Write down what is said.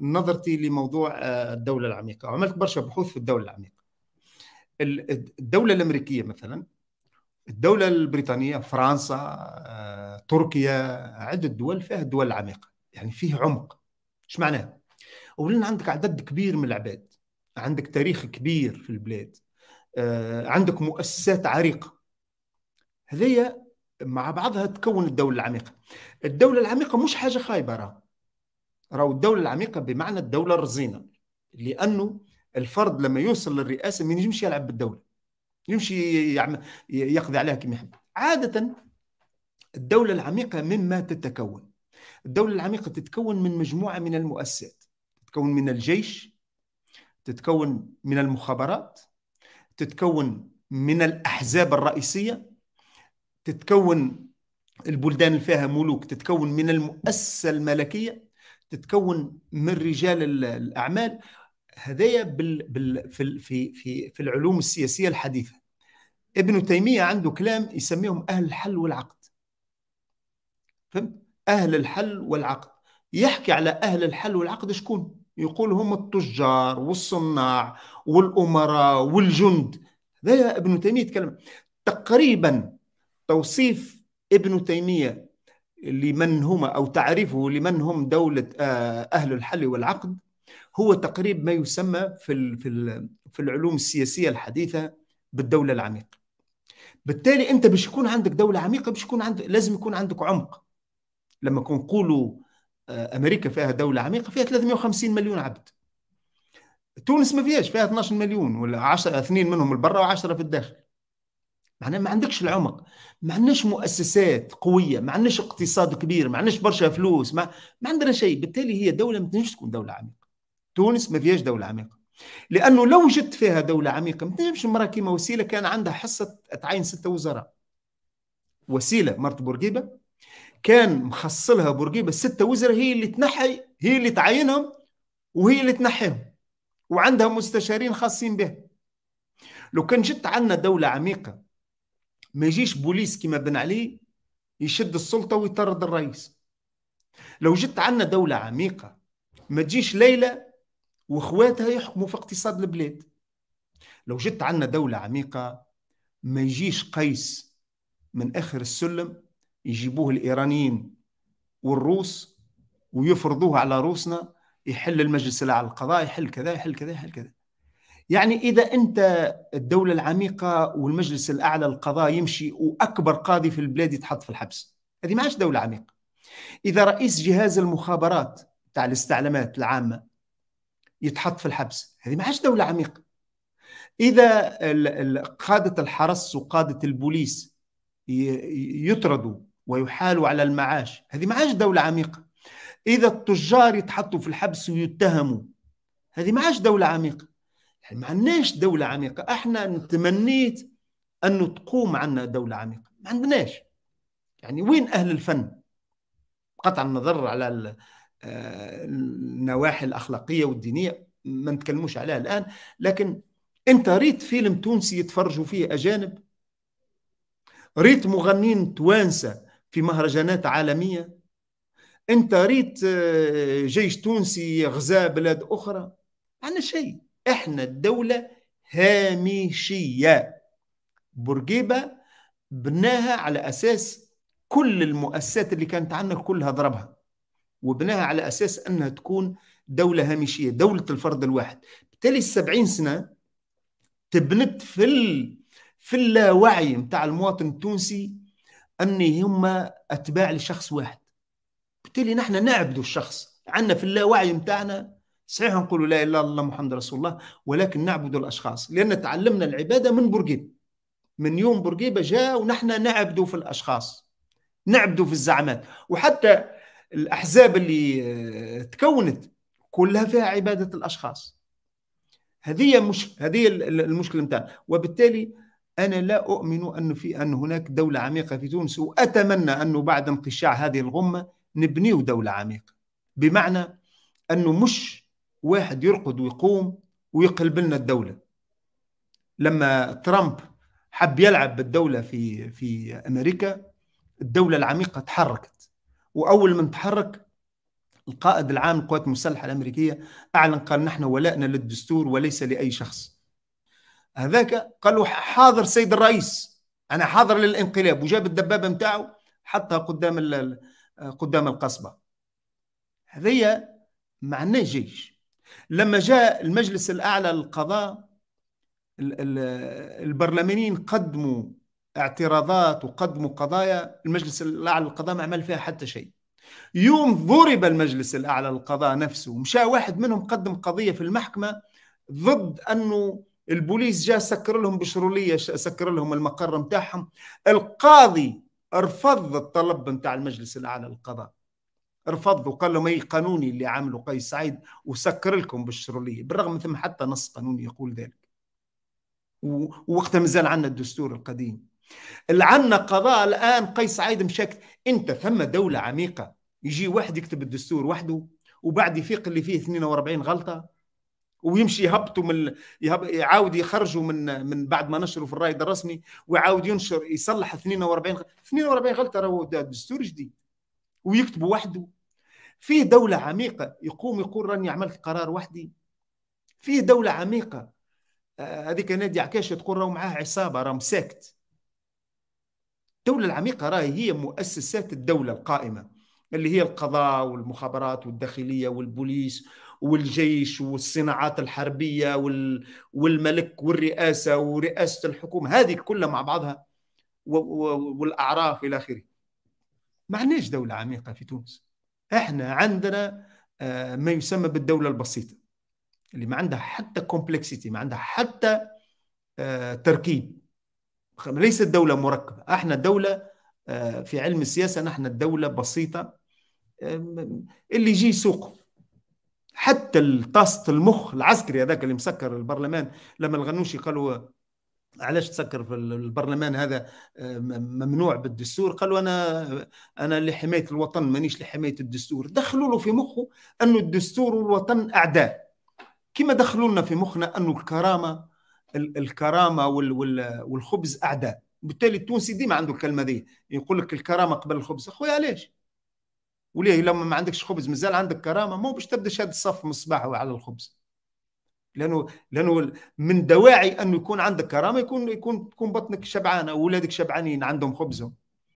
نظرتي لموضوع آه، الدوله العميقه عملت برشا بحوث في الدوله العميقه الدوله الامريكيه مثلا الدوله البريطانيه فرنسا آه، تركيا عده دول فيها دول عميقه يعني فيه عمق ايش معناه اولا عندك عدد كبير من العباد عندك تاريخ كبير في البلاد آه، عندك مؤسسات عريقه هذيا مع بعضها تكون الدوله العميقه الدوله العميقه مش حاجه خايبه راه راهو الدوله العميقه بمعنى الدوله الرزينه لانه الفرد لما يوصل للرئاسه ما ينجمش يلعب بالدوله يمشي يعمل يقضي عليها كما يحب عاده الدوله العميقه مما تتكون الدوله العميقه تتكون من مجموعه من المؤسسات تتكون من الجيش تتكون من المخابرات تتكون من الاحزاب الرئيسيه تتكون البلدان اللي فيها ملوك تتكون من المؤسسه الملكيه تتكون من رجال الاعمال هذايا بال بال في في في في العلوم السياسيه الحديثه ابن تيميه عنده كلام يسميهم اهل الحل والعقد فهمت اهل الحل والعقد يحكي على اهل الحل والعقد شكون يقول هم التجار والصناع والامراء والجند هذا ابن تيميه يتكلم تقريبا توصيف ابن تيميه لمن هما أو تعريفه لمن هم دولة آه، أهل الحل والعقد هو تقريب ما يسمى في في في العلوم السياسية الحديثة بالدولة العميقة بالتالي أنت باش يكون عندك دولة عميقة باش يكون عندك لازم يكون عندك عمق لما نقولوا آه، أمريكا فيها دولة عميقة فيها 350 مليون عبد تونس ما فيهاش فيها 12 مليون ولا 10 اثنين منهم البرة و10 في الداخل معناها ما عندكش العمق ما عندناش مؤسسات قويه ما عندناش اقتصاد كبير ما عندناش برشا فلوس ما, ما عندنا شيء بالتالي هي دوله ما تنجمش تكون دوله عميقه تونس ما فيهاش دوله عميقه لانه لو جت فيها دوله عميقه ما تنجمش المراه كيما وسيله كان عندها حصه تعين سته وزراء وسيله مرت بورقيبه كان مخصلها بورقيبه سته وزراء هي اللي تنحي هي اللي تعينهم وهي اللي تنحيهم وعندها مستشارين خاصين بها لو كان جت عندنا دوله عميقه ما يجيش بوليس كما بن علي يشد السلطه ويطرد الرئيس لو جت عندنا دوله عميقه ما تجيش ليلى واخواتها يحكموا في اقتصاد البلاد لو جت عندنا دوله عميقه ما يجيش قيس من اخر السلم يجيبوه الايرانيين والروس ويفرضوه على روسنا يحل المجلس الاعلى القضاء يحل كذا يحل كذا يحل كذا يعني إذا أنت الدولة العميقة والمجلس الأعلى للقضاء يمشي وأكبر قاضي في البلاد يتحط في الحبس هذه ماش دولة عميقة إذا رئيس جهاز المخابرات تاع الاستعلامات العامة يتحط في الحبس هذه ما دولة عميقة إذا قادة الحرس وقادة البوليس يطردوا ويحالوا على المعاش هذه ما دولة عميقة إذا التجار يتحطوا في الحبس ويتهموا هذه ما دولة عميقة ما عندناش دولة عميقة احنا تمنيت انه تقوم عندنا دولة عميقة ما عندناش يعني وين اهل الفن قطع النظر على آه، النواحي الاخلاقية والدينية ما نتكلموش عليها الان لكن انت ريت فيلم تونسي يتفرجوا فيه اجانب ريت مغنين توانسه في مهرجانات عالميه انت ريت آه، جيش تونسي غزا بلاد اخرى عن شيء احنا الدولة هامشية بورقيبة بناها على أساس كل المؤسسات اللي كانت عندنا كلها ضربها وبناها على أساس أنها تكون دولة هامشية دولة الفرد الواحد بالتالي السبعين سنة تبنت في ال... في اللاوعي متاع المواطن التونسي أن هم أتباع لشخص واحد بالتالي نحن نعبد الشخص عندنا في اللاوعي متاعنا صحيح نقول لا اله الا الله محمد رسول الله ولكن نعبد الاشخاص لان تعلمنا العباده من بورقيبه من يوم بورقيبه جاء ونحن نعبد في الاشخاص نعبد في الزعامات وحتى الاحزاب اللي آه، تكونت كلها فيها عباده الاشخاص هذه مش هذه المشكله نتاعنا وبالتالي انا لا اؤمن ان في ان هناك دوله عميقه في تونس واتمنى انه بعد انقشاع هذه الغمه نبنيو دوله عميقه بمعنى انه مش واحد يرقد ويقوم ويقلب لنا الدولة لما ترامب حب يلعب بالدولة في في أمريكا الدولة العميقة تحركت وأول من تحرك القائد العام للقوات المسلحة الأمريكية أعلن قال نحن ولائنا للدستور وليس لأي شخص هذاك قالوا حاضر سيد الرئيس أنا حاضر للانقلاب وجاب الدبابة متاعه حطها قدام قدام القصبة هذه معناه جيش لما جاء المجلس الأعلى للقضاء البرلمانيين قدموا اعتراضات وقدموا قضايا المجلس الأعلى للقضاء ما عمل فيها حتى شيء يوم ضرب المجلس الأعلى للقضاء نفسه مشى واحد منهم قدم قضية في المحكمة ضد أنه البوليس جاء سكر لهم بشرولية سكر لهم المقر متاعهم القاضي رفض الطلب بتاع المجلس الأعلى للقضاء رفض وقال لهم اي قانوني اللي عامله قيس سعيد وسكر لكم بالشروليه بالرغم ثم حتى نص قانوني يقول ذلك ووقتها مازال عندنا الدستور القديم اللي عندنا قضاء الان قيس سعيد مشاكت انت ثم دوله عميقه يجي واحد يكتب الدستور وحده وبعد يفيق اللي فيه 42 غلطه ويمشي يهبطوا من يهب... يعاود يخرجوا من من بعد ما نشروا في الرايد الرسمي ويعاود ينشر يصلح 42 42 غلطه راهو دستور جديد ويكتبوا وحده فيه دولة عميقة يقوم يقول راني عملت قرار وحدي فيه دولة عميقة آه، هذيك نادي عكاشة تقول راهو معاه عصابة راهم ساكت الدولة العميقة راهي هي مؤسسات الدولة القائمة اللي هي القضاء والمخابرات والداخلية والبوليس والجيش والصناعات الحربية والملك والرئاسة ورئاسة الحكومة هذه كلها مع بعضها والأعراف إلى آخره ما عندناش دولة عميقة في تونس احنا عندنا آه، ما يسمى بالدولة البسيطة اللي ما عندها حتى كومبلكسيتي ما عندها حتى آه، تركيب ليست دولة مركبة احنا دولة آه، في علم السياسة نحن الدولة بسيطة اللي يجي سوق حتى الطاست المخ العسكري هذاك اللي مسكر البرلمان لما الغنوشي قالوا علاش تسكر في البرلمان هذا آه، ممنوع بالدستور قالوا انا انا لحمايه الوطن مانيش لحمايه الدستور دخلوا له في مخه انه الدستور والوطن اعداء كما دخلوا لنا في مخنا انه الكرامه الكرامه والخبز اعداء بالتالي التونسي ديما عنده الكلمه دي يقول لك الكرامه قبل الخبز اخويا علاش وليه لما ما عندكش خبز مازال عندك كرامه مو باش تبدا شاد الصف من الصباح على الخبز لانه لانه من دواعي انه يكون عندك كرامه يكون يكون تكون بطنك شبعانه واولادك شبعانين عندهم خبزهم